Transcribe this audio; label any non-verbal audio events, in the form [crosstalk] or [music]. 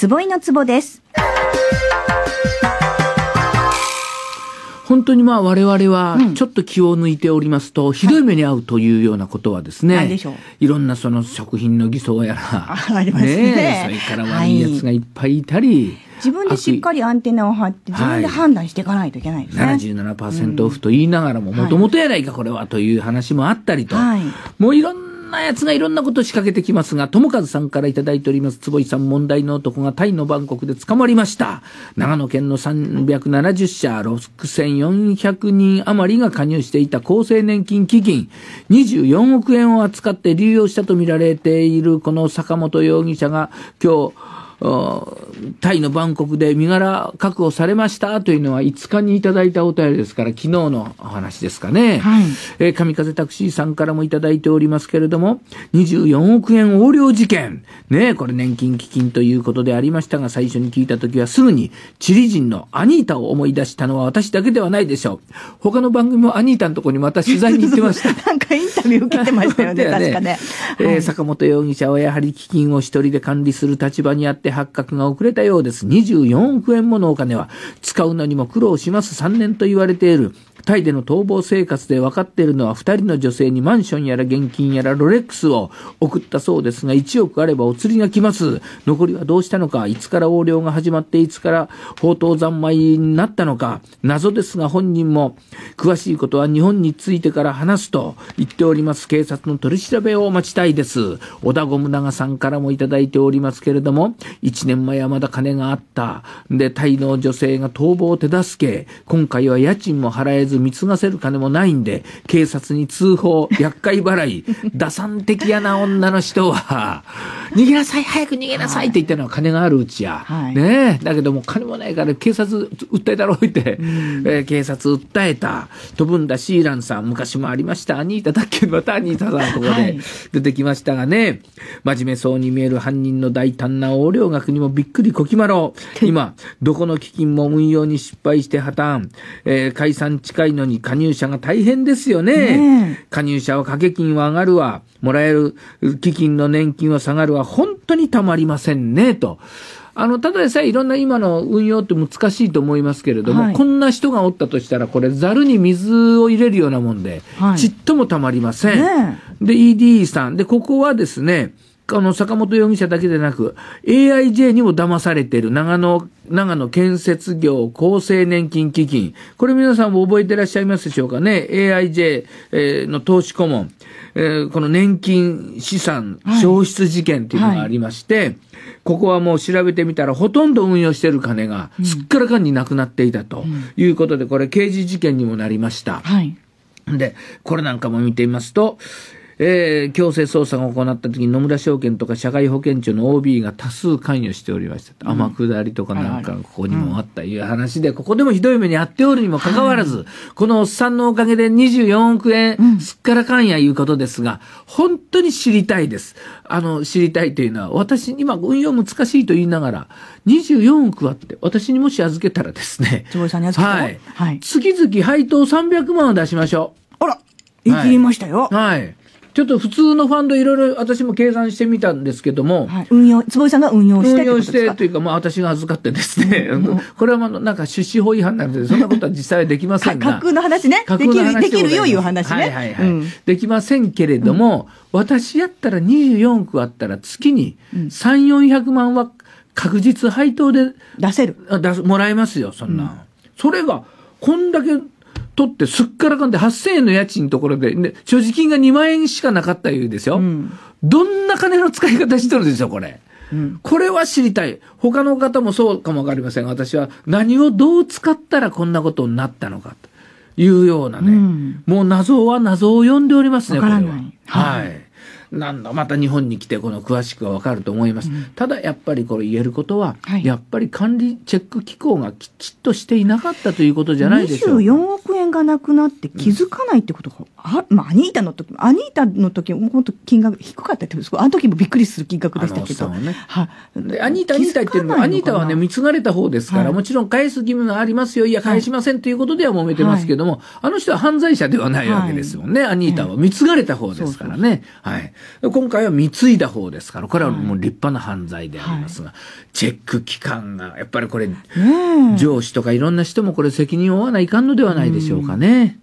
つぼいのつぼです。本当にまあ我々はちょっと気を抜いておりますと、ひどい目に遭うというようなことはですね、い、ろんなその食品の偽装やら、それから悪いやつがいっぱいいたり、自分でしっかりアンテナを張って、自分で判断していかないといけないですね。77%オフと言いながらも、もともとやないかこれはという話もあったりと、はい、もういろんなんなやつがいろんなこと仕掛けてきますが、友和さんからいただいております、坪井さん問題の男がタイのバンコクで捕まりました。長野県の370社、6400人余りが加入していた厚生年金基金、24億円を扱って流用したとみられているこの坂本容疑者が今日、タイのバンコクで身柄確保されましたというのは5日にいただいたお便りですから昨日のお話ですかね、はい、えー、神風タクシーさんからもいただいておりますけれども24億円横領事件ねこれ年金基金ということでありましたが最初に聞いた時はすぐにチリ人のアニータを思い出したのは私だけではないでしょう他の番組もアニータのところにまた取材に行ってました [laughs] なんかインタビュー受けてましたよね [laughs] ね確かね、えー、坂本容疑者はやはり基金を一人で管理する立場にあって発覚が遅れたようです。24億円ものお金は使うのにも苦労します。3年と言われているタイでの逃亡生活で分かっているのは2人の女性にマンションやら現金やらロレックスを送ったそうですが1億あればお釣りが来ます残りはどうしたのかいつから横領が始まっていつから宝刀三昧になったのか謎ですが本人も詳しいことは日本についてから話すと言っております警察の取り調べを待ちたいです小田ゴム長さんからもいただいておりますけれども1年前はまだ金があったでタイの女性が逃亡を手助け今回は家賃も払えずず貢がせる金もないんで、警察に通報、厄介払い、[laughs] 打算的やな女の人は、[laughs] 逃げなさい、早く逃げなさいって言ったのは金があるうちや。はい、ねだけども金もないから警察訴えたろうって、うん、えー、警察訴えた。飛ぶんだシーランさん、昔もありました。アニータだっけまたアニータさんのとこで出てきましたがね、はい、真面目そうに見える犯人の大胆な横領額にもびっくりこきまろう。今、どこの基金も運用に失敗して破綻。えー、解散近いのに加入者が大変ですよね。ね加入者は掛け金は上がるわ、もらえる基金の年金は下がるわ、本当にたまりませんね、と。あの、ただでさえいろんな今の運用って難しいと思いますけれども、はい、こんな人がおったとしたら、これ、ざるに水を入れるようなもんで、はい、ちっともたまりません。ね、で、ED さん。で、ここはですね、あの、坂本容疑者だけでなく、AIJ にも騙されている長野、長野建設業厚生年金基金。これ皆さんも覚えてらっしゃいますでしょうかね。AIJ、えの投資顧問、えー、この年金資産消失事件っていうのがありまして、はいはい、ここはもう調べてみたら、ほとんど運用してる金がすっからかんになくなっていたということで、これ刑事事件にもなりました。はいで、これなんかも見てみますと、えー、強制捜査が行った時に野村証券とか社会保険庁の OB が多数関与しておりました。天、うん、下りとかなんかここにもあったいう話で、ここでもひどい目に遭っておるにもかかわらず、はい、このおっさんのおかげで24億円すっからかんやいうことですが、本当に知りたいです。あの、知りたいというのは、私、今運用難しいと言いながら、24億はって、私にもし預けたらですね、さんはい、はい、月々配当300万を出しましょう。あら、言い切りましたよ。はい、はいちょっと普通のファンドいろいろ私も計算してみたんですけども、はい、運用坪井さんが運用して運用してというか、まあ、私が預かってですね、これはまあなんか出資法違反なのでそんなことは実際はできませんが架空の話ねできるできるよいう話ね、はいはいはい、うん、できませんけれども、うん、私やったら24億あったら月に3400万は確実配当で出せる出もらえますよそんな、うん、それがこんだけ取ってすっからかんで8000円の家賃のところで、ね、所持金が2万円しかなかったいうですよ。うん、どんな金の使い方してるんですよ、これ。うん、これは知りたい。他の方もそうかも分かりませんが、私は何をどう使ったらこんなことになったのかというようなね、うん、もう謎は謎を呼んでおりますね、これは。はい、はいなんだまた日本に来てこの詳しくは分かると思います、うん、ただやっぱりこれ言えることは、はい、やっぱり管理チェック機構がきちっとしていなかったということじゃないでしょう24億円がなくなって気づかないってことが、うん、まあ、アニータの時アニータの時も本当金額低かったってあの時もびっくりする金額でしたけど、ね、はアニータアニータっていうのはアニータはね貢がれた方ですから、はい、もちろん返す義務がありますよいや返しませんということでは揉めてますけども、はい、あの人は犯罪者ではないわけですもんね、アニータは貢がれた方ですからね。はい今回は貢いだ方ですからこれはもう立派な犯罪でありますが、はいチェック機関がやっぱりこれ、上司とかいろんな人もこれ責任を負わないかんのではないでしょうかね。